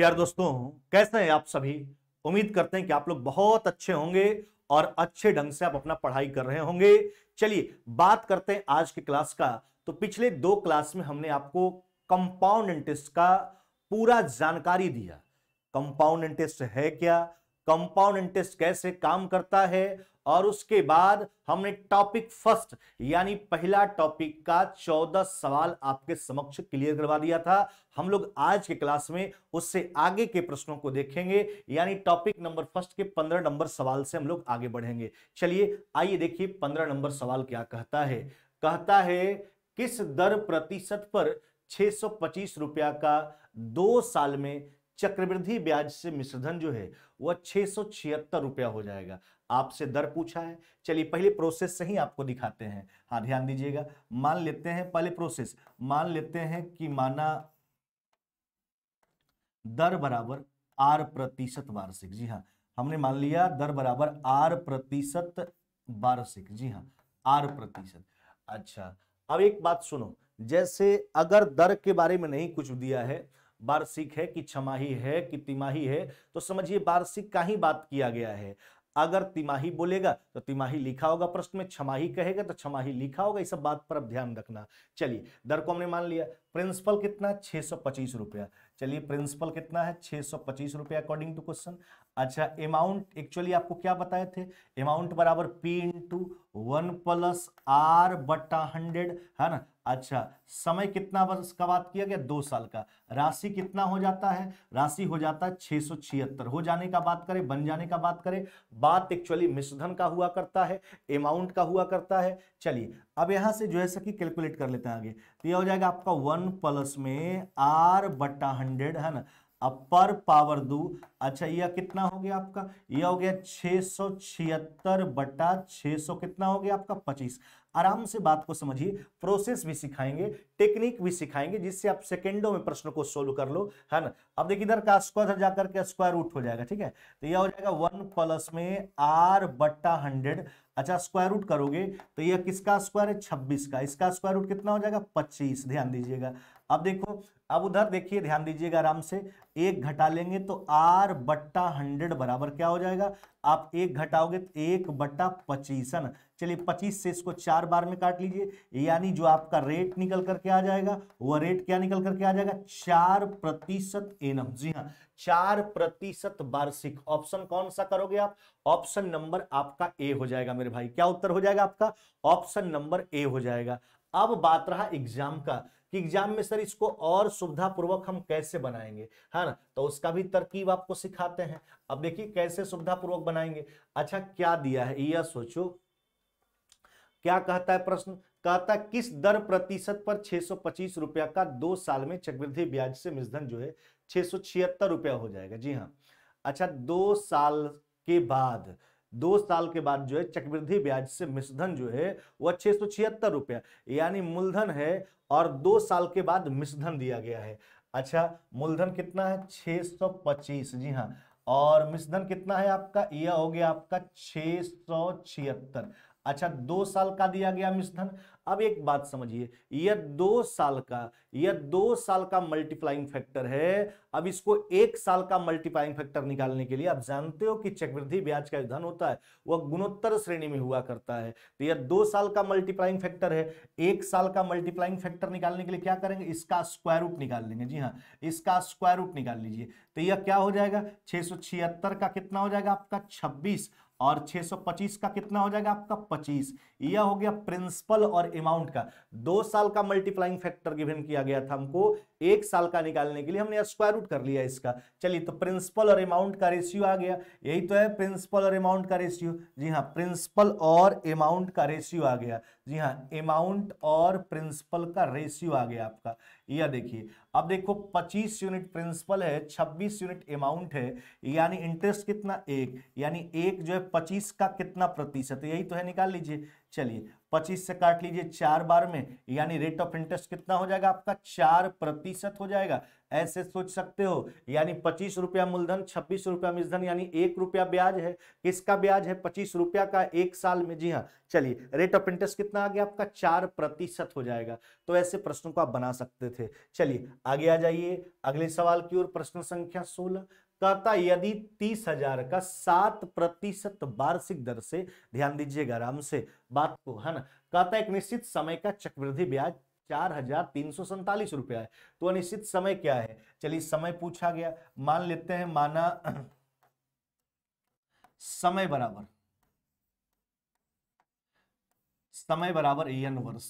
प्यार दोस्तों कैसे हैं आप सभी उम्मीद करते हैं कि आप लोग बहुत अच्छे होंगे और अच्छे ढंग से आप अपना पढ़ाई कर रहे होंगे चलिए बात करते हैं आज के क्लास का तो पिछले दो क्लास में हमने आपको कंपाउंड इंटरेस्ट का पूरा जानकारी दिया कंपाउंड इंटरेस्ट है क्या कंपाउंड इंटरेस्ट कैसे काम करता है और उसके बाद हमने टॉपिक फर्स्ट यानी पहला टॉपिक का चौदह सवाल आपके समक्ष क्लियर करवा दिया था हम लोग आज के क्लास में उससे आगे के प्रश्नों को देखेंगे यानी टॉपिक नंबर फर्स्ट के पंद्रह नंबर सवाल से हम लोग आगे बढ़ेंगे चलिए आइए देखिए पंद्रह नंबर सवाल क्या कहता है कहता है किस दर प्रतिशत पर छह रुपया का दो साल में चक्रवृद्धि ब्याज से मिश्रधन जो है वह छः रुपया हो जाएगा आपसे दर पूछा है चलिए पहले प्रोसेस से ही आपको दिखाते हैं हाँ ध्यान दीजिएगा मान लेते हैं पहले प्रोसेस मान लेते हैं कि माना दर बराबर आर प्रतिशत वार्षिक जी हाँ हमने मान लिया दर बराबर आर प्रतिशत वार्षिक जी हाँ आर प्रतिशत अच्छा अब एक बात सुनो जैसे अगर दर के बारे में नहीं कुछ दिया है वार्षिक है कि छमाही है कि तिमाही है तो समझिए वार्षिक का ही बात किया गया है अगर तिमाही बोलेगा तो तिमाही लिखा होगा प्रश्न में छमाही कहेगा तो छमाही लिखा होगा इस बात पर अब ध्यान रखना चलिए दर को हमने मान लिया प्रिंसिपल कितना छह सौ पच्चीस रुपया चलिए प्रिंसिपल कितना है छह सौ पच्चीस रुपया अकॉर्डिंग टू क्वेश्चन अच्छा अमाउंट एक्चुअली आपको क्या बताए थे अमाउंट बराबर P into one plus R बटा हंड्रेड है ना अच्छा समय कितना वर्ष का बात किया गया दो साल का राशि कितना हो जाता है राशि हो जाता है छह हो जाने का बात करें बन जाने का बात करें बात एक्चुअली मिश्रधन का हुआ करता है अमाउंट का हुआ करता है चलिए अब यहां से जो है सकी कैलकुलेट कर लेते हैं आगे तो यह हो जाएगा आपका वन प्लस में आर बट्टा हंड्रेड है ना अब पर पावर दू अच्छा यह कितना हो गया आपका यह हो गया छह सौ छिहत्तर बटा छह सौ कितना हो गया आपका पच्चीस आराम से बात को समझिए प्रोसेस भी सिखाएंगे टेक्निक भी सिखाएंगे जिससे आप सेकेंडों में प्रश्न को सोल्व कर लो है ना अब देखिए इधर का स्क्वायर जाकर के स्क्वायर रूट हो जाएगा ठीक है तो यह हो जाएगा वन प्लस में आर बट्टा हंड्रेड अच्छा स्क्वायर रूट करोगे तो यह किसका स्क्वायर है छब्बीस का इसका स्क्वायर रूट कितना हो जाएगा पच्चीस ध्यान दीजिएगा अब देखो अब उधर देखिए ध्यान दीजिएगा आराम से एक घटा लेंगे तो आर बट्टा हंड्रेड बराबर क्या हो जाएगा आप एक घटाओगे तो एक बट्टा पच्चीसन चलिए पच्चीस से इसको चार बार में काट लीजिए यानी जो आपका रेट निकल करके आ जाएगा वह रेट क्या निकल करके आ जाएगा चार प्रतिशत एनम जी हाँ चार प्रतिशत वार्षिक ऑप्शन कौन सा करोगे आप ऑप्शन नंबर आपका ए हो जाएगा मेरे भाई क्या उत्तर हो जाएगा आपका ऑप्शन नंबर ए हो जाएगा अब बात रहा एग्जाम का कि एग्जाम में सर इसको और सुविधापूर्वक हम कैसे बनाएंगे है ना तो उसका भी तरकीब आपको सिखाते हैं अब देखिए कैसे सुविधापूर्वक बनाएंगे अच्छा क्या दिया है यह सोचो क्या कहता है प्रश्न कहता है किस दर प्रतिशत पर छह रुपया का दो साल में चक्रवृद्धि ब्याज से मिसधन जो है छह रुपया हो जाएगा जी हाँ अच्छा दो साल के बाद दो साल के बाद जो है चक्रवृद्धि ब्याज से मिसधन जो है वह छह सौ छिहत्तर रुपया यानी मूलधन है और दो साल के बाद मिसधन दिया गया है अच्छा मूलधन कितना है सौ पच्चीस जी हाँ और मिसधन कितना है आपका यह हो गया आपका छह अच्छा दो साल का दिया गया मिसधन अब एक बात समझिए यह दो साल का यह दो साल का मल्टीप्लाइंग फैक्टर है अब इसको एक साल का मल्टीप्लाइंग फैक्टर निकालने के लिए आप जानते हो कि चक्रवृद्धि ब्याज का धन होता है वह गुणोत्तर श्रेणी में हुआ करता है तो यह दो साल का मल्टीप्लाइंग फैक्टर है एक साल का मल्टीप्लाइंग फैक्टर निकालने के लिए क्या करेंगे इसका स्क्वायर रूट निकाल लेंगे जी हाँ इसका स्क्वायर रूट निकाल लीजिए तो यह क्या हो जाएगा छह का कितना हो जाएगा आपका छब्बीस और 625 का कितना हो जाएगा आपका 25 यह हो गया प्रिंसिपल और अमाउंट का दो साल का मल्टीप्लाइंग फैक्टर गिवन किया गया था हमको एक साल का निकालने के लिए हमने स्क्वायर रूट कर लिया इसका चलिए तो प्रिंसिपल और अमाउंट का रेशियो आ गया यही तो है प्रिंसिपल और अमाउंट का रेशियो जी हाँ प्रिंसिपल और अमाउंट का रेशियो आ गया जी हाँ अमाउंट और प्रिंसिपल का रेशियो आ गया आपका यह देखिए अब देखो 25 यूनिट प्रिंसिपल है 26 यूनिट अमाउंट है यानी इंटरेस्ट कितना एक यानी एक जो है 25 का कितना प्रतिशत यही तो है निकाल लीजिए चलिए 25 से काट लीजिए चार बार में यानी रेट ऑफ इंटरेस्ट कितना हो जाएगा आपका चार प्रतिशत हो जाएगा ऐसे सोच सकते हो यानी पच्चीस रुपया मूलधन छब्बीस रुपया मिसधन यानी एक रुपया ब्याज है किसका ब्याज है पच्चीस रुपया का एक साल में जी हाँ चलिए रेट ऑफ इंटरेस्ट कितना आ गया आपका चार प्रतिशत हो जाएगा तो ऐसे प्रश्नों को आप बना सकते थे चलिए आगे आ जाइए अगले सवाल की ओर प्रश्न संख्या सोलह कहता यदि तीस हजार का सात प्रतिशत वार्षिक दर से ध्यान दीजिएगा आराम से बात को है ना कहता एक निश्चित समय का चक्रवृद्धि ब्याज चार हजार तीन सौ सैतालीस रुपया है तो अनिश्चित समय क्या है चलिए समय पूछा गया मान लेते हैं माना समय बराबर समय बराबर एन वर्ष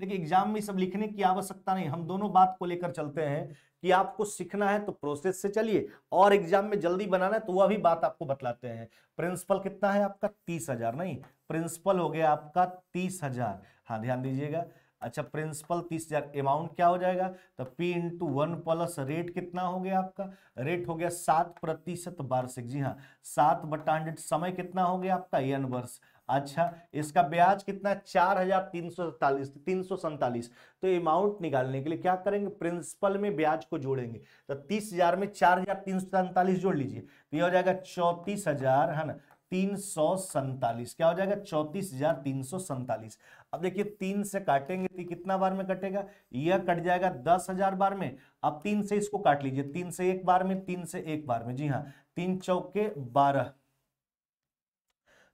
देखिए एग्जाम में सब लिखने की आवश्यकता नहीं हम दोनों बात को लेकर चलते हैं कि आपको सीखना है तो प्रोसेस से चलिए और एग्जाम में जल्दी बनाना है तो वह भी बात आपको बतलाते हैं प्रिंसिपल कितना है आपका तीस हजार नहीं प्रिंसिपल हो गया आपका तीस हजार हाँ ध्यान दीजिएगा अच्छा प्रिंसिपल तीस हजार अमाउंट क्या हो जाएगा तो P into one plus rate कितना हो गया आपका रेट हो गया सात प्रतिशत वार्षिक जी हाँ सात बटा हंड्रेड समय कितना हो गया आपका एन वर्ष अच्छा इसका ब्याज कितना चार हजार तीन सौ सैतालीस तीन सौ सैतालीस तो अमाउंट निकालने के लिए क्या करेंगे प्रिंसिपल में ब्याज को जोड़ेंगे तो तीस हजार में चार हजार तीन सौ सैतालीस जोड़ लीजिए तो यह हो जाएगा चौंतीस हजार है ना तीन सौ सैतालीस क्या हो जाएगा चौंतीस हजार तीन सौ सैतालीस अब देखिए तीन से काटेंगे तो कितना बार में कटेगा यह कट जाएगा दस हजार बार में अब तीन से इसको काट लीजिए तीन से एक बार में तीन से एक बार में जी हाँ तीन चौके बारह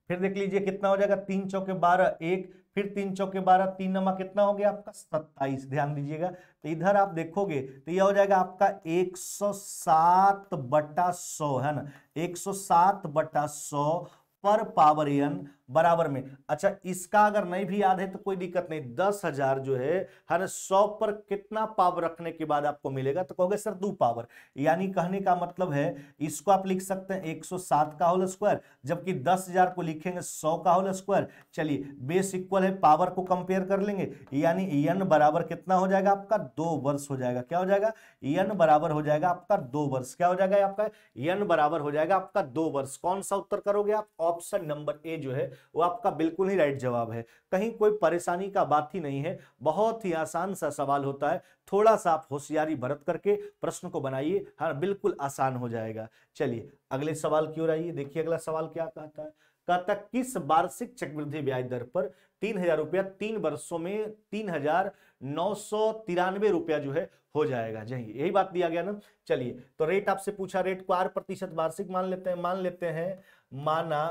फिर देख लीजिए कितना हो जाएगा तीन चौके बारह एक फिर तीन चौके बारह तीन नंबर कितना हो गया आपका सत्ताईस ध्यान दीजिएगा तो इधर आप देखोगे तो यह हो जाएगा आपका एक सौ सात बटा सौ है ना एक सौ सात बटा सौ पर पावर एन बराबर में अच्छा इसका अगर नहीं भी याद है तो कोई दिक्कत नहीं दस हजार जो है हर सौ पर कितना पावर रखने के बाद आपको मिलेगा तो कहोगे सर दो पावर यानी कहने का मतलब है इसको आप लिख सकते हैं सात का होल स्क्वायर जबकि दस हजार को लिखेंगे सौ का होल स्क्वायर चलिए बेस इक्वल है पावर को कंपेयर कर लेंगे यानी एन बराबर कितना हो जाएगा आपका दो वर्ष हो जाएगा क्या हो जाएगा एन बराबर हो जाएगा आपका दो वर्ष क्या हो जाएगा आपका एन बराबर हो जाएगा आपका दो वर्ष कौन सा उत्तर करोगे आप ऑप्शन नंबर ए जो है वो आपका बिल्कुल ही राइट जवाब है कहीं कोई परेशानी का बात ही नहीं है बहुत ही आसान सा सवाल होता है थोड़ा सा आप होशियारी बरत करके प्रश्न को बनाइए हाँ बिल्कुल आसान हो जाएगा चलिए अगले सवाल की ओर आइए देखिए अगला सवाल क्या कहता है कहता किस वार्षिक चक्रवृद्धि ब्याज दर पर तीन हजार रुपया तीन वर्षों में तीन हजार नौ सौ तिरानवे रुपया जो है हो जाएगा जी यही बात दिया गया ना चलिए तो रेट आपसे पूछा रेट को आर प्रतिशत वार्षिक मान लेते हैं मान लेते हैं माना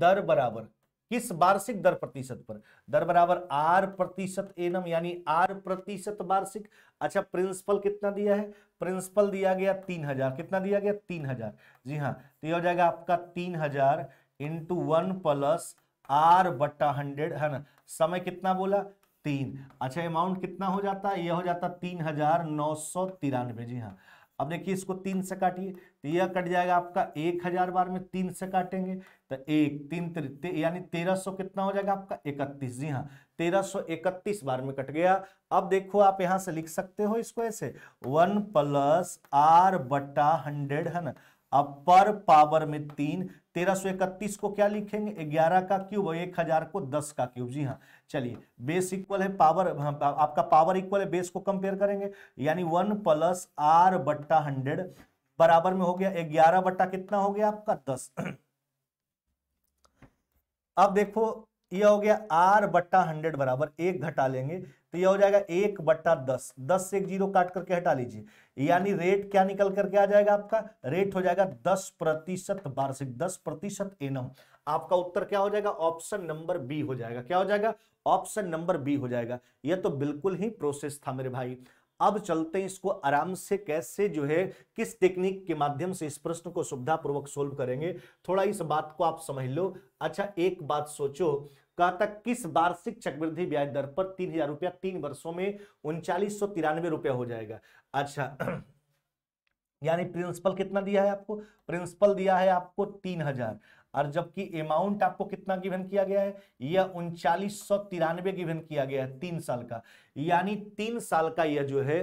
दर बराबर किस वार्षिक दर प्रतिशत पर दर बराबर आर प्रतिशत एनम यानी आर प्रतिशत वार्षिक अच्छा प्रिंसिपल कितना दिया है प्रिंसिपल दिया गया तीन हजार कितना दिया गया तीन हजार जी हाँ तो यह हो जाएगा आपका तीन हजार इंटू वन प्लस आर बट्टा हंड्रेड है ना समय कितना बोला तीन अच्छा अमाउंट कितना हो जाता है यह हो जाता तीन हजार नौ सौ तिरानवे जी हाँ अब देखिए इसको तीन से काटिए तो यह कट जाएगा आपका एक हजार बार में तीन से काटेंगे तो एक तीन ते, यानी तेरह सौ कितना हो जाएगा आपका इकतीस जी हाँ तेरह सौ इकतीस बार में कट गया अब देखो आप यहां से लिख सकते हो इसको ऐसे वन प्लस आर बट्टा हंड्रेड है ना अब पर पावर में तीन 1331 को क्या लिखेंगे 11 का क्यूब और 1000 को 10 का क्यूब जी हाँ चलिए बेस इक्वल है पावर हाँ, आपका पावर इक्वल है बेस को कंपेयर करेंगे यानी वन प्लस आर बट्टा हंड्रेड बराबर में हो गया ग्यारह बट्टा कितना हो गया आपका दस अब देखो यह हो गया आर बट्टा हंड्रेड बराबर एक घटा लेंगे तो यह हो जाएगा एक बट्टा दस दस से एक जीरो काट करके हटा लीजिए यानी रेट क्या निकल करके आ जाएगा आपका रेट हो जाएगा दस प्रतिशत वार्षिक दस प्रतिशत एनम आपका उत्तर क्या हो जाएगा ऑप्शन नंबर बी हो जाएगा क्या हो जाएगा ऑप्शन नंबर बी हो जाएगा यह तो बिल्कुल ही प्रोसेस था मेरे भाई अब चलते हैं इसको आराम से कैसे जो है किस टेक्निक के माध्यम से इस प्रश्न को सुविधापूर्वक सोल्व करेंगे थोड़ा इस बात को आप समझ लो अच्छा एक बात सोचो कहा था किस वार्षिक चक्रवृद्धि ब्याज दर पर तीन हजार रुपया तीन वर्षों में उनचालीस सौ तिरानवे रुपया हो जाएगा अच्छा यानी प्रिंसिपल कितना दिया है आपको प्रिंसिपल दिया है आपको तीन हजार और जबकि अमाउंट आपको कितना गिवन किया गया है यह उनचालीस सौ तिरानवे गिवन किया गया है तीन साल का यानी तीन साल का यह जो है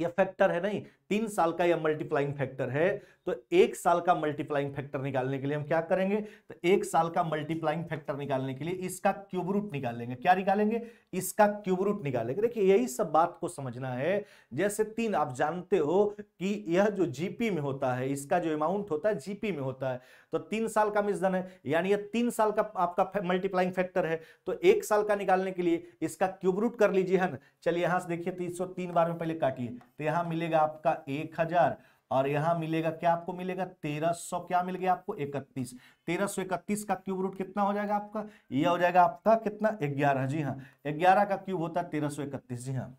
यह फैक्टर है नहीं तीन साल का यह मल्टीप्लाइंग फैक्टर है तो एक साल का मल्टीप्लाइंग फैक्टर निकालने के लिए हम क्या करेंगे तो एक साल का मल्टीप्लाइंग फैक्टर निकालने के लिए इसका क्यूब रूट निकालेंगे क्या निकालेंगे इसका क्यूब रूट निकालेंगे देखिए यही सब बात को समझना है जैसे तीन आप जानते हो कि यह जो जीपी में होता है इसका जो अमाउंट होता है जीपी में होता है तो तीन साल का मिसधन है यानी यह तीन साल का आपका मल्टीप्लाइंग फैक्टर है तो एक साल का निकालने के लिए इसका क्यूब रूट कर लीजिए है ना चलिए यहां से देखिए तीन बार में पहले काटिए तो यहां मिलेगा आपका एक हजार और यहां मिलेगा क्या आपको मिलेगा तेरह सौ क्या मिल गया आपको इकतीस तेरह सौ इकतीस का क्यूब रूट कितना हो जाएगा आपका यह हो जाएगा आपका कितना ग्यारह जी हाँ ग्यारह का क्यूब होता है तेरह सौ इकतीस जी हाँ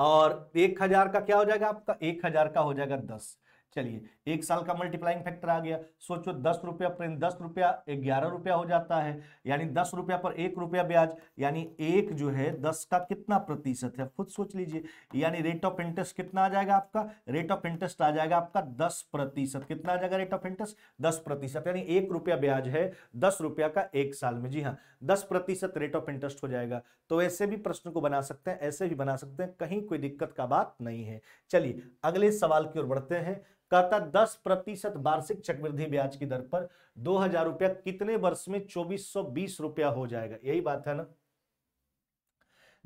और एक हजार का क्या हो जाएगा आपका एक हजार का हो जाएगा दस चलिए एक साल का मल्टीप्लाइंग फैक्टर आ गया सोचो दस रुपया प्रिंट दस रुपया ग्यारह रुपया हो जाता है यानी दस रुपया पर एक रुपया ब्याज यानी एक जो है दस का कितना प्रतिशत है खुद सोच लीजिए यानी रेट ऑफ इंटरेस्ट कितना आ जाएगा आपका रेट ऑफ इंटरेस्ट आ जाएगा आपका दस प्रतिशत कितना आ जाएगा रेट ऑफ इंटरेस्ट दस प्रतिशत यानी एक रुपया ब्याज है दस रुपया का एक साल में जी हाँ दस प्रतिशत रेट ऑफ इंटरेस्ट हो जाएगा तो ऐसे भी प्रश्न को बना सकते हैं ऐसे भी बना सकते हैं कहीं कोई दिक्कत का बात नहीं है चलिए अगले सवाल की ओर बढ़ते हैं कहता दस प्रतिशत वार्षिक चक्रवृद्धि ब्याज की दर पर दो हजार रुपया कितने वर्ष में चौबीस सौ बीस रुपया हो जाएगा यही बात है ना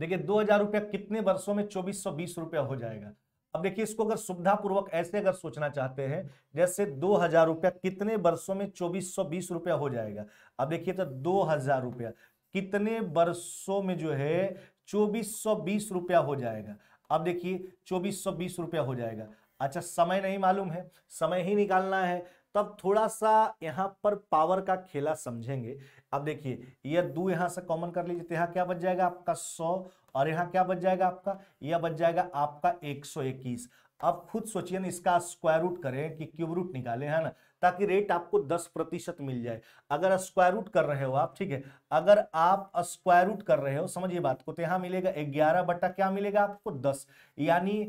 देखिए दो हजार रुपया कितने वर्षों में चौबीस सौ बीस रुपया हो जाएगा अब देखिए इसको अगर सुविधापूर्वक ऐसे अगर सोचना चाहते हैं जैसे दो हजार रुपया कितने वर्षों में चौबीस सौ बीस रुपया हो जाएगा अब देखिए तो दो हजार रुपया कितने वर्षों में जो है चौबीस सौ बीस रुपया हो जाएगा अब देखिए चौबीस सौ बीस रुपया हो जाएगा अच्छा समय नहीं मालूम है समय ही निकालना है तब थोड़ा सा यहाँ पर पावर का खेला समझेंगे अब देखिए यह दो यहाँ से कॉमन कर लीजिए तो यहाँ क्या बच जाएगा आपका सौ और यहाँ क्या बच जाएगा आपका यह बच जाएगा आपका एक सौ इक्कीस अब खुद सोचिए ना इसका स्क्वायर रूट करें कि क्यूब रूट निकालें है ना ताकि रेट आपको दस प्रतिशत मिल जाए अगर स्क्वायर रूट कर रहे हो आप ठीक है अगर आप स्क्वायर रूट कर रहे हो समझिए बात को तो यहां मिलेगा ग्यारह बट्टा क्या मिलेगा आपको दस यानी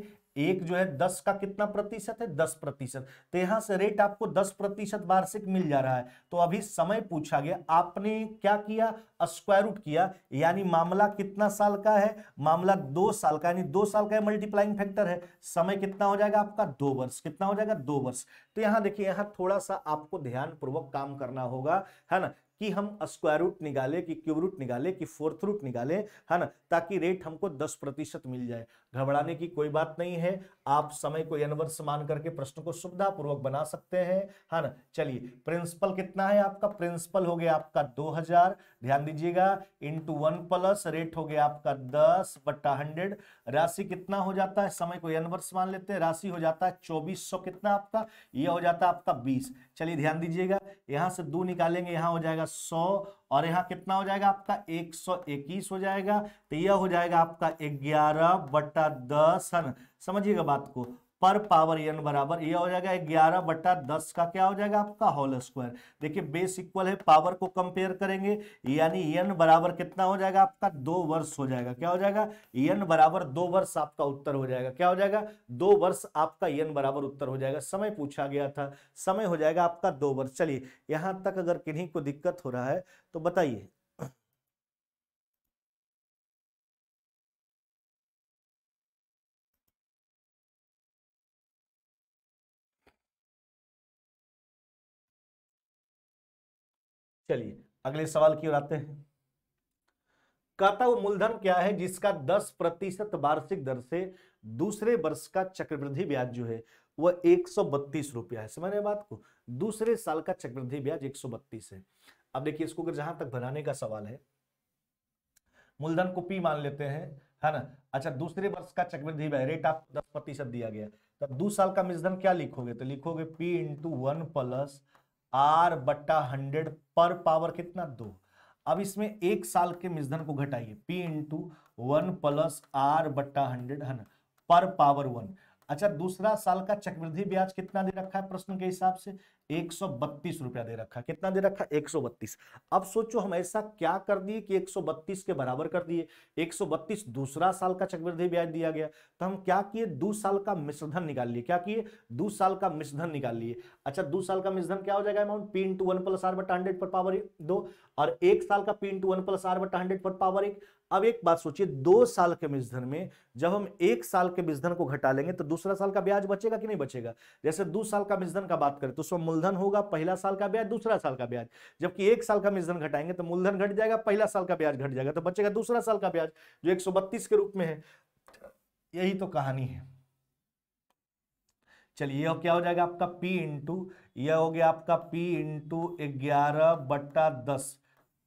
एक जो है दस का कितना प्रतिशत है दस प्रतिशत तो यहां से रेट आपको दस प्रतिशत वार्षिक मिल जा रहा है तो अभी समय पूछा गया आपने क्या किया स्क्वायर रूट किया यानी मामला कितना साल का है मामला दो साल का यानी दो साल का मल्टीप्लाइंग फैक्टर है समय कितना हो जाएगा आपका दो वर्ष कितना हो जाएगा दो वर्ष तो यहां देखिए यहां थोड़ा सा आपको ध्यान पूर्वक काम करना होगा है ना कि हम स्क्वायर रूट निकाले कि क्यूब रूट निकाले कि फोर्थ रूट निकाले है ना ताकि रेट हमको 10 प्रतिशत मिल जाए घबराने की कोई बात नहीं है आप समय को अनवर्स मान करके प्रश्न को सुविधापूर्वक बना सकते हैं है ना चलिए प्रिंसिपल कितना है आपका प्रिंसिपल हो गया आपका 2000 ध्यान दीजिएगा इंटू वन प्लस रेट हो गया आपका दस बट्टा हंड्रेड राशि कितना हो जाता है समय को अनवर्स मान लेते हैं राशि हो जाता है सौ कितना आपका यह हो जाता है आपका बीस चलिए ध्यान दीजिएगा यहां से दो निकालेंगे यहां हो जाएगा सौ और यहाँ कितना हो जाएगा आपका एक सौ इक्कीस हो जाएगा तो यह हो जाएगा आपका ग्यारह बटा दस है समझिएगा बात को पर पावर एन बराबर ये हो जाएगा ग्यारह बट्टा दस का क्या हो जाएगा आपका होल स्क्वायर देखिए बेस इक्वल है पावर को कंपेयर करेंगे यानी एन बराबर कितना हो जाएगा आपका दो वर्ष हो जाएगा क्या हो जाएगा एन बराबर दो वर्ष आपका उत्तर हो जाएगा क्या हो जाएगा दो वर्ष आपका एन बराबर उत्तर हो जाएगा समय पूछा गया था समय हो जाएगा आपका दो वर्ष चलिए यहां तक अगर किन्हीं को दिक्कत हो रहा है तो बताइए चलिए अगले सवाल की ओर आते हैं कहता वो मूलधन क्या है जिसका 10 प्रतिशत वार्षिक दर से दूसरे वर्ष का चक्रवृद्धि ब्याज जो है वह एक रुपया है समझ रहे बात को दूसरे साल का चक्रवृद्धि ब्याज एक है अब देखिए इसको अगर जहां तक बनाने का सवाल है मूलधन को पी मान लेते हैं है ना अच्छा दूसरे वर्ष का चक्रवृद्धि ब्याज रेट आप दस प्रतिशत दिया गया तब तो दो साल का मिसधन क्या लिखोगे तो लिखोगे P into one plus R बट्टा हंड्रेड पर पावर कितना दो अब इसमें एक साल के मिसधन को घटाइए P into one plus R बट्टा हंड्रेड है ना पर पावर वन अच्छा दूसरा साल का चक्रवृद्धि ब्याज कितना दे रखा है प्रश्न के हिसाब से एक रुपया दे रखा है कितना दे रखा है 132 अब सोचो हम ऐसा क्या कर दिए कि 132 के बराबर कर दिए 132 दूसरा साल का चक्रवृद्धि ब्याज दिया गया तो हम क्या किए दो साल का मिश्रधन निकाल लिए क्या किए दो साल का मिश्रधन निकाल लिए अच्छा दो साल का मिश्रधन क्या हो जाएगा amount P into one plus R बटा हंड्रेड पर पावर दो और एक साल का P into one plus R बटा हंड्रेड पर पावर एक अब एक बात सोचिए दो साल के मिसधन में जब हम एक साल के मिसधन को घटा लेंगे तो दूसरा साल का ब्याज बचेगा कि नहीं बचेगा जैसे दो साल का मिसधन का बात करें तो उसमें मूलधन होगा पहला साल का ब्याज दूसरा साल का ब्याज जबकि एक साल का मिसधन घटाएंगे तो मूलधन घट जाएगा पहला साल का ब्याज घट जाएगा तो बचेगा दूसरा साल का ब्याज जो एक के रूप में है यही तो कहानी है चलिए यह क्या हो जाएगा आपका पी इंटू यह हो गया आपका पी इंटू ग्यारह बट्टा दस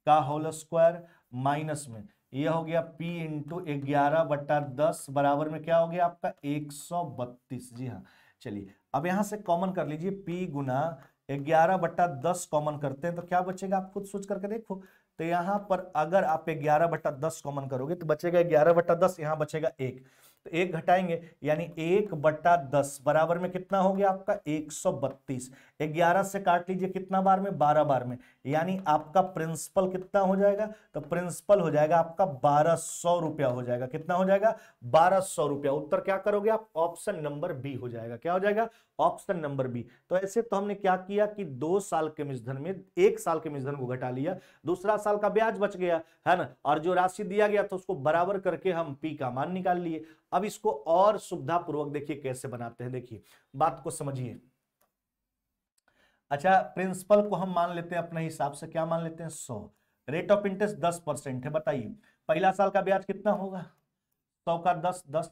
का होल स्क्वायर माइनस में यह हो गया P इंटू ग्यारह बट्टा दस बराबर में क्या हो गया आपका एक सौ बत्तीस जी हाँ चलिए अब यहां से कॉमन कर लीजिए P गुना ग्यारह बट्टा दस कॉमन करते हैं तो क्या बचेगा आप खुद सोच करके देखो तो यहाँ पर अगर आप ग्यारह बट्टा दस कॉमन करोगे तो बचेगा ग्यारह बट्टा दस यहाँ बचेगा एक तो एक घटाएंगे यानी एक बट्टा दस बराबर में कितना हो गया आपका एक सौ बत्तीस ग्यारह से काट लीजिए कितना बार में बारह बार में यानी आपका प्रिंसिपल कितना हो जाएगा तो प्रिंसिपल हो जाएगा आपका बारह सौ रुपया हो जाएगा कितना हो जाएगा बारह सौ रुपया उत्तर क्या करोगे आप ऑप्शन नंबर बी हो जाएगा क्या हो जाएगा ऑप्शन नंबर बी तो ऐसे तो हमने क्या किया कि दो साल के मिशन में एक साल के मिशन को घटा लिया दूसरा साल का ब्याज बच गया है ना और जो राशि दिया गया तो उसको बराबर करके हम पी का मान निकाल लिए अब इसको और सुविधापूर्वक देखिए कैसे बनाते हैं देखिए बात को समझिए अच्छा प्रिंसिपल को हम मान लेते हैं अपने हिसाब से क्या मान लेते हैं सौ रेट ऑफ इंटरेस्ट दस परसेंट है बताइए पहला साल का ब्याज कितना होगा सौ का दस दस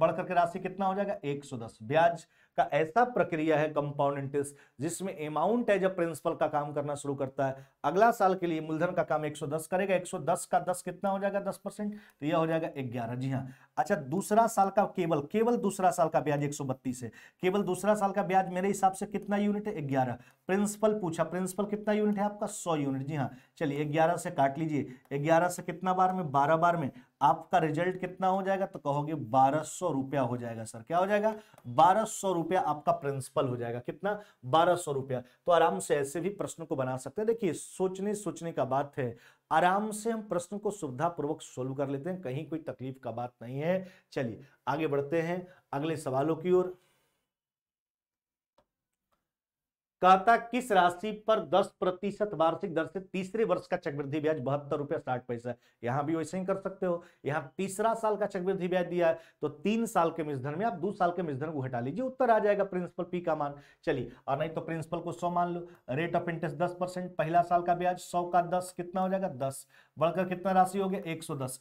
बढ़ करके राशि कितना हो जाएगा एक सौ दस ब्याज का ऐसा प्रक्रिया है कंपाउंड इंटरेस्ट जिसमें अमाउंट है जब प्रिंसिपल का काम करना शुरू करता है अगला साल के लिए मूलधन का काम 110 करेगा 110 का 10 कितना हो जाएगा 10 परसेंट तो यह हो जाएगा 11 जी हाँ अच्छा दूसरा साल का केवल केवल दूसरा साल का ब्याज एक है केवल दूसरा साल का ब्याज मेरे हिसाब से कितना यूनिट है ग्यारह प्रिंसिपल पूछा प्रिंसिपल कितना यूनिट है आपका सौ यूनिट जी हाँ चलिए ग्यारह से काट लीजिए ग्यारह से कितना बार में बारह बार में आपका रिजल्ट कितना हो जाएगा तो कहोगे बारह सौ रुपया हो जाएगा सर क्या हो जाएगा बारह सौ रुपया आपका प्रिंसिपल हो जाएगा कितना बारह सौ रुपया तो आराम से ऐसे भी प्रश्न को बना सकते हैं देखिए सोचने सोचने का बात है आराम से हम प्रश्न को सुविधापूर्वक सोल्व कर लेते हैं कहीं कोई तकलीफ का बात नहीं है चलिए आगे बढ़ते हैं अगले सवालों की ओर कहता किस राशि पर 10 प्रतिशत वार्षिक दर से तीसरे वर्ष का चक्रवृद्धि ब्याज बहत्तर रुपया साठ पैसा यहां भी वैसे ही कर सकते हो यहां तीसरा साल का चक्रवृद्धि ब्याज दिया है तो तीन साल के मिसधन में आप दो साल के मिसधन को हटा लीजिए उत्तर आ जाएगा प्रिंसिपल पी का मान चलिए और नहीं तो प्रिंसिपल को सौ मान लो रेट ऑफ इंटरेस्ट दस परसेंट पहला साल का ब्याज सौ का दस कितना हो जाएगा दस बढ़कर कितना राशि हो गया एक सौ दस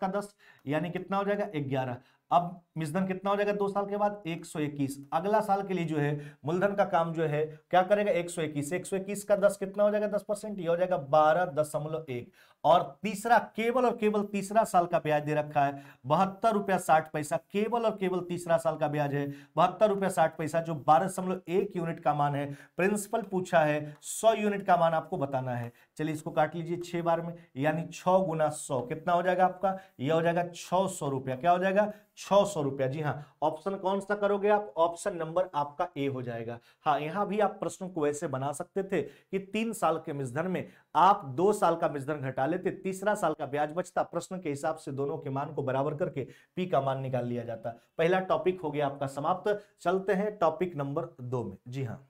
का दस यानी कितना हो जाएगा ग्यारह अब मिसधन कितना हो जाएगा दो साल के बाद 121 अगला साल के लिए जो है मूलधन का काम जो है क्या करेगा 121 121 का 10 कितना हो जाएगा 10 परसेंट यह हो जाएगा बारह दशमलव एक और तीसरा केवल और केवल तीसरा साल का ब्याज दे रखा है बहत्तर रुपया साठ पैसा केवल और केवल तीसरा साल का ब्याज है बहत्तर रुपया साठ पैसा जो बारह दशमलव एक यूनिट का मान है प्रिंसिपल पूछा है सौ यूनिट का मान आपको बताना है चलिए इसको काट लीजिए छह बार में यानी छ गुना सौ कितना हो जाएगा आपका यह हो जाएगा छ सौ रुपया क्या हो जाएगा छ सौ रुपया जी हाँ ऑप्शन कौन सा करोगे आप ऑप्शन नंबर आपका ए हो जाएगा हाँ यहाँ भी आप प्रश्न को ऐसे बना सकते थे कि तीन साल के मिसधन में आप दो साल का मिसधन घटा लेते तीसरा साल का ब्याज बचता प्रश्न के हिसाब से दोनों के मान को बराबर करके पी का मान निकाल लिया जाता पहला टॉपिक हो गया आपका समाप्त चलते हैं टॉपिक नंबर दो में जी हाँ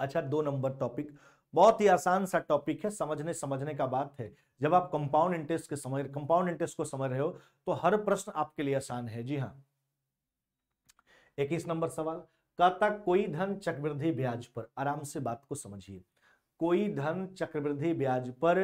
अच्छा दो नंबर टॉपिक बहुत ही आसान सा टॉपिक है समझने समझने का बात है जब आप कंपाउंड इंटरेस्ट के समझ कंपाउंड इंटरेस्ट को समझ रहे हो तो हर प्रश्न आपके लिए आसान है जी हाँ इक्कीस नंबर सवाल कहता कोई धन चक्रवृद्धि ब्याज पर आराम से बात को समझिए कोई धन चक्रवृद्धि ब्याज पर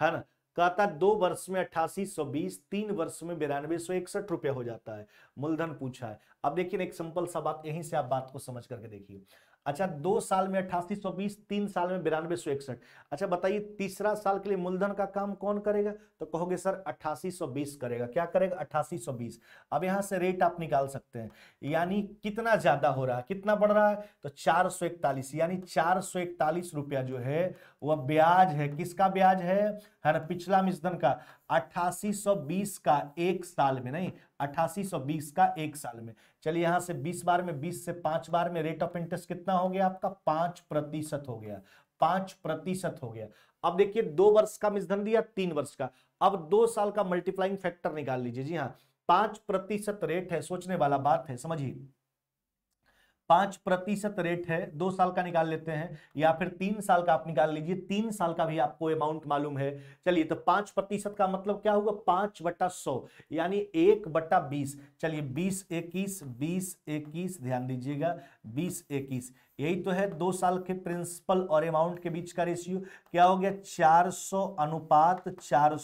है ना कहता दो वर्ष में अट्ठासी सौ बीस तीन वर्ष में बिरानवे सौ इकसठ रुपया हो जाता है मूलधन पूछा है अब देखिए एक सिंपल सा बात यहीं से आप बात को समझ करके देखिए अच्छा दो साल में अठासी सौ बीस तीन साल में बिरानवे सौ इकसठ अच्छा बताइए तीसरा साल के लिए मूलधन का काम कौन करेगा तो कहोगे सर अट्ठासी सौ बीस करेगा क्या करेगा अट्ठासी सौ बीस अब यहां से रेट आप निकाल सकते हैं यानी कितना ज्यादा हो रहा है कितना बढ़ रहा है तो चार सौ इकतालीस यानी चार सौ इकतालीस रुपया जो है वह ब्याज है किसका ब्याज है है ना पिछला मिशन का अट्ठासी का एक साल में नहीं अट्ठासी का एक साल में चलिए यहां से 20 बार में 20 से 5 बार में रेट ऑफ इंटरेस्ट कितना हो गया आपका पांच प्रतिशत हो गया पांच प्रतिशत हो गया अब देखिए दो वर्ष का मिसधन दिया तीन वर्ष का अब दो साल का मल्टीप्लाइंग फैक्टर निकाल लीजिए जी हाँ पांच प्रतिशत रेट है सोचने वाला बात है समझिए पांच प्रतिशत रेट है दो साल का निकाल लेते हैं या फिर तीन साल का आप निकाल लीजिए तीन साल का भी आपको अमाउंट मालूम है चलिए तो पांच प्रतिशत का मतलब क्या होगा पांच बट्टा सौ यानी एक बट्टा बीस चलिए बीस इक्कीस बीस इक्कीस ध्यान दीजिएगा बीस इक्कीस यही तो है दो साल के प्रिंसिपल और अमाउंट के बीच का रेशियो क्या हो गया चार अनुपात चार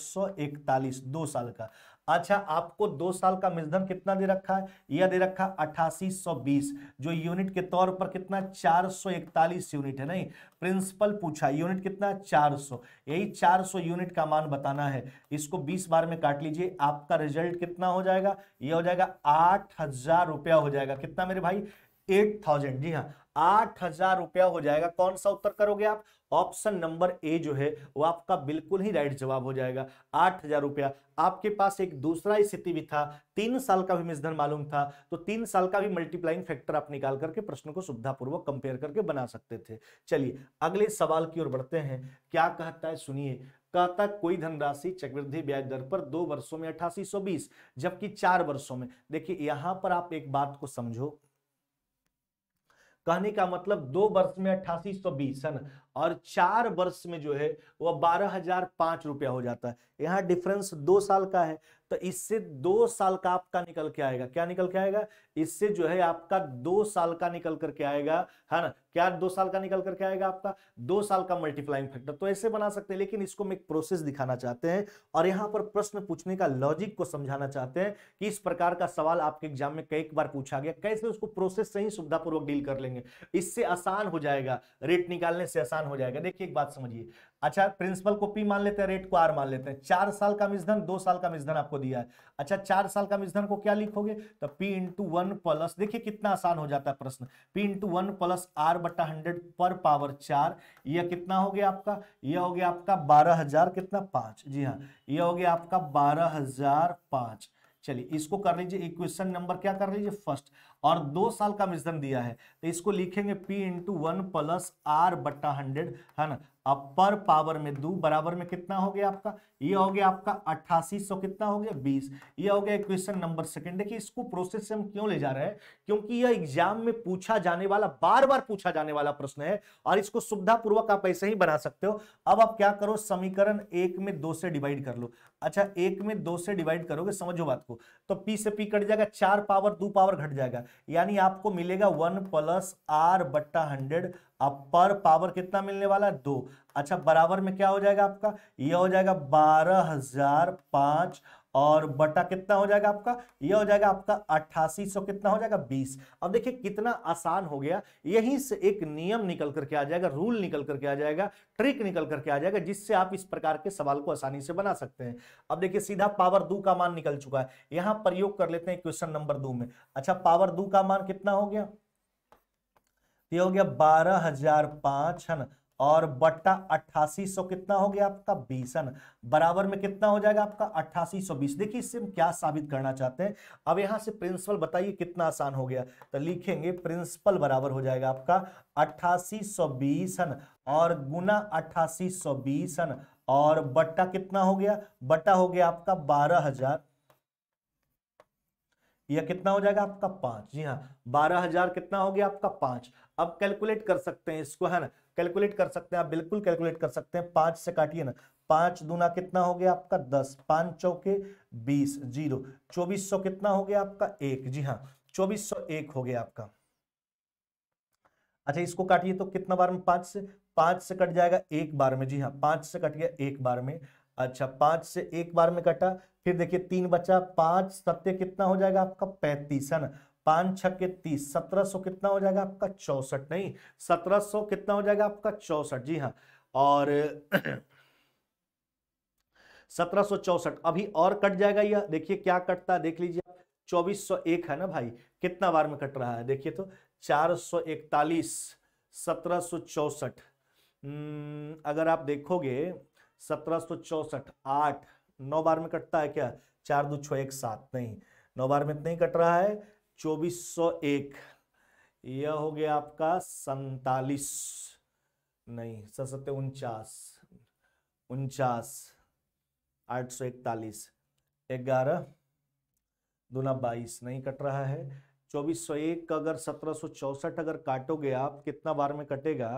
दो साल का अच्छा आपको दो साल का मिलधन कितना दे रखा है यह दे रखा अठासी सौ बीस जो यूनिट के तौर पर कितना चार सौ इकतालीस यूनिट है नहीं प्रिंसिपल पूछा यूनिट कितना चार सौ यही चार सौ यूनिट का मान बताना है इसको बीस बार में काट लीजिए आपका रिजल्ट कितना हो जाएगा यह हो जाएगा आठ हजार रुपया हो जाएगा कितना मेरे भाई एट थाउजेंड जी हाँ आठ हजार रुपया हो जाएगा कौन सा उत्तर करोगे आप ऑप्शन नंबर ए जो है वो आपका बिल्कुल ही राइट जवाब हो जाएगा आठ हजार रुपया आपके पास एक दूसरा स्थिति भी था तीन साल का भी मिसधन मालूम था तो तीन साल का भी मल्टीप्लाइंग फैक्टर आप निकाल करके प्रश्न को सुविधापूर्वक कंपेयर करके बना सकते थे चलिए अगले सवाल की ओर बढ़ते हैं क्या कहता है सुनिए कहता कोई धनराशि चक्रवृद्धि ब्याज दर पर दो वर्षों में अठासी जबकि चार वर्षों में देखिए यहां पर आप एक बात को समझो कहने का मतलब दो वर्ष में अट्ठासी सौ बीस सन और चार वर्ष में जो है वह बारह हजार पांच रुपया हो जाता है यहां डिफरेंस दो साल का है तो इससे दो साल का आपका निकल के आएगा क्या निकल के आएगा इससे जो है आपका दो साल का निकल करके आएगा है ना क्या दो साल का निकल करके आएगा आपका दो साल का मल्टीप्लाइंग फैक्टर तो ऐसे बना सकते हैं लेकिन इसको हम एक प्रोसेस दिखाना चाहते हैं और यहाँ पर प्रश्न पूछने का लॉजिक को समझाना चाहते हैं कि इस प्रकार का सवाल आपके एग्जाम में कई बार पूछा गया कैसे उसको प्रोसेस से ही सुविधापूर्वक डील कर लेंगे इससे आसान हो जाएगा रेट निकालने से आसान आसान हो जाएगा देखिए एक बात समझिए अच्छा प्रिंसिपल को पी मान लेते हैं रेट को आर मान लेते हैं चार साल का मिसधन दो साल का मिसधन आपको दिया है अच्छा चार साल का मिसधन को क्या लिखोगे तो पी इंटू वन प्लस देखिए कितना आसान हो जाता है प्रश्न P into one plus R बटा हंड्रेड पर पावर चार यह कितना हो गया आपका यह हो गया आपका बारह हजार कितना पांच जी हाँ यह हो गया आपका बारह हजार पांच चलिए इसको कर लीजिए इक्वेशन नंबर क्या कर लीजिए फर्स्ट और दो साल का मिश्रण दिया है तो इसको लिखेंगे P into one plus R बट्टा हंड्रेड है ना अब पर पावर में दो बराबर में कितना हो गया आपका ये हो गया आपका अट्ठासी सौ कितना हो गया बीस ये हो गया क्वेश्चन नंबर सेकंड देखिए इसको प्रोसेस से हम क्यों ले जा रहे हैं क्योंकि यह एग्जाम में पूछा जाने वाला बार बार पूछा जाने वाला प्रश्न है और इसको सुविधापूर्वक आप ऐसे ही बना सकते हो अब आप क्या करो समीकरण एक में दो से डिवाइड कर लो अच्छा एक में दो से डिवाइड करोगे समझो बात को तो पी से पी कट जाएगा चार पावर दो पावर घट जाएगा यानी आपको मिलेगा वन प्लस आर बट्टा हंड्रेड अब पर पावर कितना मिलने वाला है दो अच्छा बराबर में क्या हो जाएगा आपका यह हो जाएगा बारह हजार पांच और बटा कितना हो जाएगा आपका ये हो जाएगा आपका अट्ठासी सौ कितना हो जाएगा बीस अब देखिए कितना आसान हो गया यहीं से एक नियम निकल करके आ जाएगा रूल निकल करके आ जाएगा ट्रिक निकल करके आ जाएगा जिससे आप इस प्रकार के सवाल को आसानी से बना सकते हैं अब देखिए सीधा पावर दो का मान निकल चुका है यहां प्रयोग कर लेते हैं क्वेश्चन नंबर दो में अच्छा पावर दो का मान कितना हो गया ये हो गया बारह हजार पांच है ना और बट्टा अट्ठासी सौ कितना हो गया आपका बीसन बराबर में कितना हो जाएगा आपका अट्ठासी सौ बीस देखिए इससे हम क्या साबित करना चाहते हैं अब यहां से प्रिंसिपल बताइए कितना आसान हो गया तो लिखेंगे प्रिंसिपल बराबर हो जाएगा आपका अट्ठासी सौ बीसन और गुना अट्ठासी सौ बीसन और बट्टा कितना हो गया बट्टा हो गया आपका बारह हजार यह कितना हो जाएगा आपका पांच जी हाँ बारह हजार कितना हो गया आपका पांच अब कैलकुलेट कर सकते हैं इसको है ना कैलकुलेट कर सकते हैं आप बिल्कुल कैलकुलेट कर सकते हैं पांच से काटिए ना पांच दूना कितना हो गया आपका दस पांच चौके बीस जीरो चौबीस सौ कितना हो गया आपका एक जी हाँ चौबीस सौ एक हो गया आपका अच्छा इसको काटिए तो कितना बार में पांच से पांच से कट जाएगा एक बार में जी हाँ पांच से कट गया एक बार में अच्छा पांच से एक बार में कटा फिर देखिए तीन बचा पांच सत्य कितना हो जाएगा आपका पैंतीस है ना पांच छक्के तीस सत्रह सौ कितना हो जाएगा आपका चौसठ नहीं सत्रह सौ कितना हो जाएगा आपका चौसठ जी हाँ और सत्रह चौसठ अभी और कट जाएगा यह देखिए क्या कटता है देख लीजिए आप चौबीस है ना भाई कितना बार में कट रहा है देखिए तो चार सौ इकतालीस सत्रह सौ चौसठ हम्म, अगर आप देखोगे सत्रह सौ चौसठ आठ नौ बार में कटता है क्या चार दो छः एक सात नहीं नौ बार में इतना ही कट रहा है 2401 यह हो गया आपका सैतालीस नहीं सत्य उनचास उनचास आठ सौ इकतालीस ग्यारह दूना बाईस नहीं कट रहा है चौबीस सौ एक का अगर सत्रह सौ चौसठ अगर काटोगे आप कितना बार में कटेगा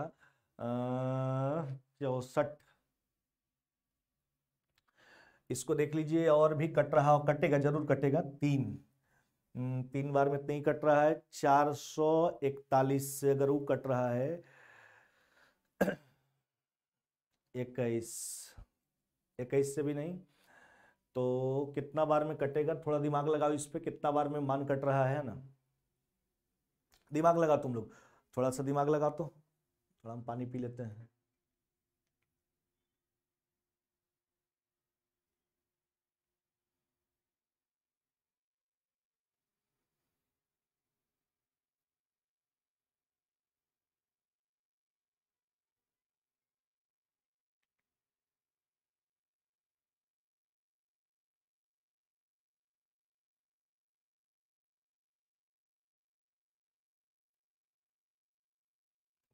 चौसठ इसको देख लीजिए और भी कट रहा हो कटेगा जरूर कटेगा तीन तीन बार में इतना ही कट रहा है चार सौ इकतालीस से अगर वो कट रहा है इक्कीस इक्कीस से भी नहीं तो कितना बार में कटेगा थोड़ा दिमाग लगाओ इस पर कितना बार में मान कट रहा है ना दिमाग लगा तुम लोग थोड़ा सा दिमाग लगा तो थोड़ा हम पानी पी लेते हैं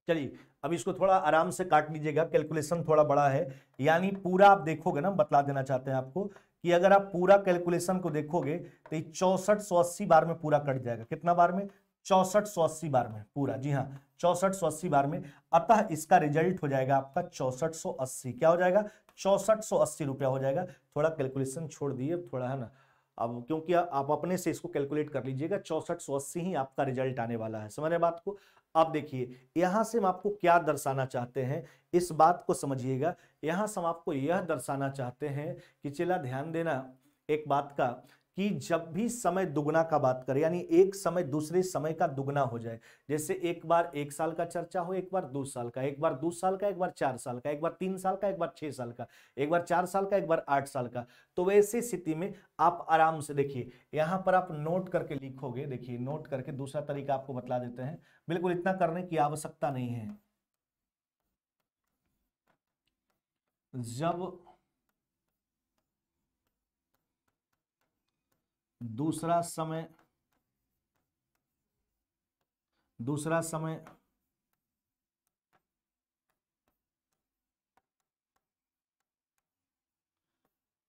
चलिए अब इसको थोड़ा आराम से काट लीजिएगा कैलकुलेशन थोड़ा बड़ा है यानी पूरा आप देखोगे ना बतला देना चाहते हैं आपको कि अगर आप पूरा कैलकुलेशन को देखोगे तो ये चौसठ सौ अस्सी बार में पूरा कट जाएगा कितना बार में चौसठ सौ अस्सी बार में पूरा जी हाँ चौसठ सौ अस्सी बार में अतः इसका रिजल्ट हो जाएगा आपका चौसठ सौ अस्सी क्या हो जाएगा चौसठ सौ अस्सी रुपया हो जाएगा थोड़ा कैलकुलेशन छोड़ दिए थोड़ा है ना अब क्योंकि आप अपने से इसको कैलकुलेट कर लीजिएगा चौसठ सौ अस्सी ही आपका रिजल्ट आने वाला है समझ रहे बात को अब देखिए यहां से हम आपको क्या दर्शाना चाहते हैं इस बात को समझिएगा यहां से हम आपको यह दर्शाना चाहते हैं कि चला ध्यान देना एक बात का कि जब भी समय दुगना का बात करें यानी एक समय दूसरे समय का दुगना हो जाए जैसे एक बार एक साल का चर्चा हो एक बार दो साल का एक बार दो साल का एक बार चार साल का एक बार तीन साल का एक बार छह साल का एक बार चार साल का एक बार आठ साल का तो वैसे स्थिति में आप आराम से देखिए यहां पर आप नोट करके लिखोगे देखिए नोट करके दूसरा तरीका आपको बतला देते हैं बिल्कुल इतना करने की आवश्यकता नहीं है जब दूसरा समय दूसरा समय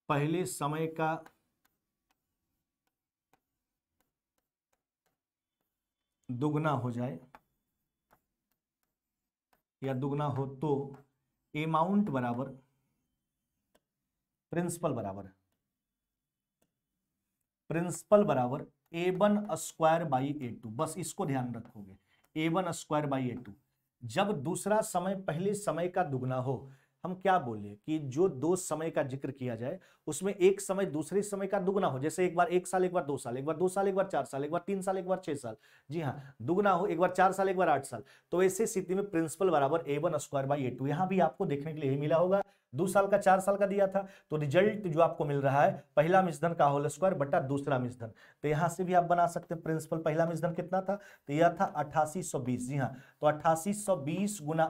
पहले समय का दुगना हो जाए या दुगना हो तो अमाउंट बराबर प्रिंसिपल बराबर प्रिंसिपल बराबर A one square by A two बस इसको ध्यान रखोगे A one square by A two जब दूसरा समय पहले समय का दुगना हो हम क्या बोले कि जो दो समय का जिक्र किया जाए उसमें एक समय दूसरे समय का दुगना हो जैसे एक बार एक साल एक बार दो साल एक बार दो साल एक बार चार साल एक बार तीन साल एक बार छह साल जी हाँ दुगना हो एक बार चार साल एक बार आठ साल तो ऐसे स्थिति में प्रिंसिपल बराबर A one square by A two यहां भी आपको देखने के लिए मिला होगा दो साल का चार साल का दिया था तो रिजल्ट जो आपको मिल रहा है पहला मिसधन का होल स्क्वायर बटा दूसरा मिसधन तो यहाँ से भी आप बना सकते हैं प्रिंसिपल पहला मिसधन कितना था तो यह था बीस जी हाँ तो अट्ठासी सौ बीस गुना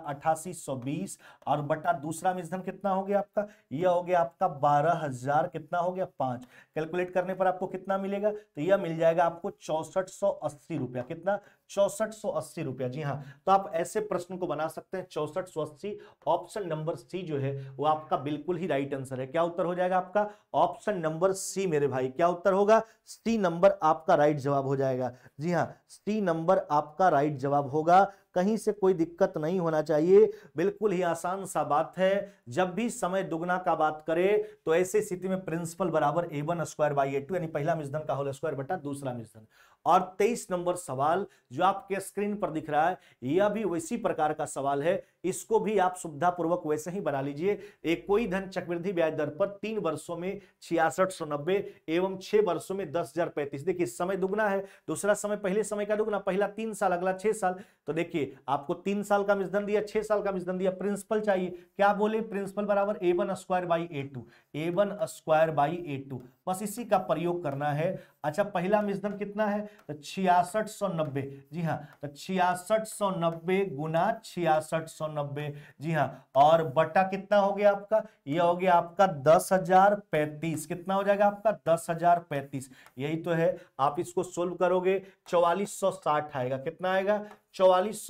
बीस और बटा दूसरा दूसरा मिजधन कितना हो गया आपका यह हो गया आपका बारह हजार कितना हो गया पांच कैलकुलेट करने पर आपको कितना मिलेगा तो यह मिल जाएगा आपको चौसठ सौ अस्सी रुपया कितना चौसठ सौ अस्सी रुपया जी हाँ तो आप ऐसे प्रश्न को बना सकते हैं चौसठ सौ अस्सी ऑप्शन नंबर सी जो है वो आपका बिल्कुल ही राइट आंसर है क्या उत्तर हो जाएगा आपका ऑप्शन नंबर सी मेरे भाई क्या उत्तर होगा सी नंबर आपका राइट जवाब हो जाएगा जी हाँ सी नंबर आपका राइट जवाब होगा कहीं से कोई दिक्कत नहीं होना चाहिए बिल्कुल ही आसान सा बात है जब भी समय दुगना का बात करें तो ऐसे स्थिति में प्रिंसिपल बराबर A one square by A two यानी पहला मिशन का होल स्क्वायर बटा दूसरा मिशन और 23 नंबर सवाल जो आपके स्क्रीन पर दिख रहा है यह भी वैसी प्रकार का सवाल है इसको भी आप सुविधापूर्वक वैसे ही बना लीजिए एक कोई धन चक्रवृद्धि ब्याज दर पर तीन वर्षों में छियासठ सौ नब्बे एवं छह वर्षों में दस हजार पैंतीस देखिए समय दुगना है दूसरा समय पहले समय का दुगना पहला तीन साल अगला छह साल तो देखिए आपको तीन साल का मिशन दिया छह साल का मिशन दिया प्रिंसिपल चाहिए क्या बोले प्रिंसिपल बराबर A one square by A two A one square by A two बस इसी का प्रयोग करना है अच्छा पहला मिशन कितना है तो छियासठ सौ नब्बे जी हाँ तो छियासठ सौ नब्बे गुना छियासठ सौ नब्बे जी हाँ और बटा कितना हो गया आपका ये हो गया आपका दस हजार पैंतीस कितना हो जाएगा आपका दस हजार पैंतीस यही तो है आप इसको सोल्व करोगे चौवालीस सौ साठ आएगा कितना आएगा चौवालीस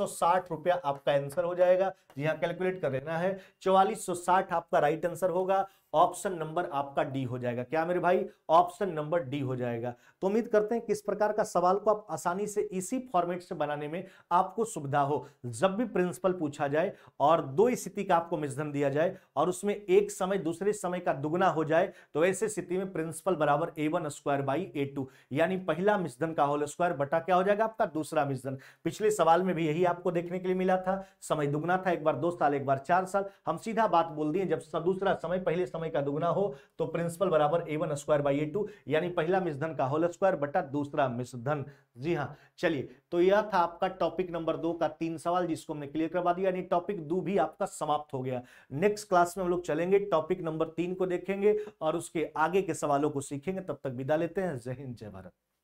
रुपया आपका आंसर हो जाएगा जी हाँ कैलकुलेट कर लेना है चौवालीस आपका राइट आंसर होगा ऑप्शन नंबर आपका डी हो जाएगा क्या मेरे भाई ऑप्शन नंबर डी हो जाएगा तो उम्मीद करते हैं किस प्रकार का सवाल को आप आसानी से इसी फॉर्मेट से बनाने में आपको सुविधा हो जब भी प्रिंसिपल पूछा जाए और दो स्थिति का आपको मिश्रण दिया जाए और उसमें एक समय दूसरे समय का दुगना हो जाए तो ऐसे स्थिति में प्रिंसिपल बराबर A one square by A two यानी पहला मिश्रण का होल स्क्वायर बटा क्या हो जाएगा आपका दूसरा मिश्रण पिछले सवाल साल में भी यही आपको देखने के लिए मिला था समय दुगना था एक बार दो साल एक बार चार साल हम सीधा बात बोल दिए जब दूसरा समय पहले समय का दुगना हो तो प्रिंसिपल बराबर A one square by A two यानी पहला मिसधन का होल स्क्वायर बटा दूसरा मिसधन जी हाँ चलिए तो यह था आपका टॉपिक नंबर दो का तीन सवाल जिसको हमने क्लियर करवा दिया यानी टॉपिक दो भी आपका समाप्त हो गया नेक्स्ट क्लास में हम लोग चलेंगे टॉपिक नंबर तीन को देखेंगे और उसके आगे के सवालों को सीखेंगे तब तक विदा लेते हैं जय हिंद जय भारत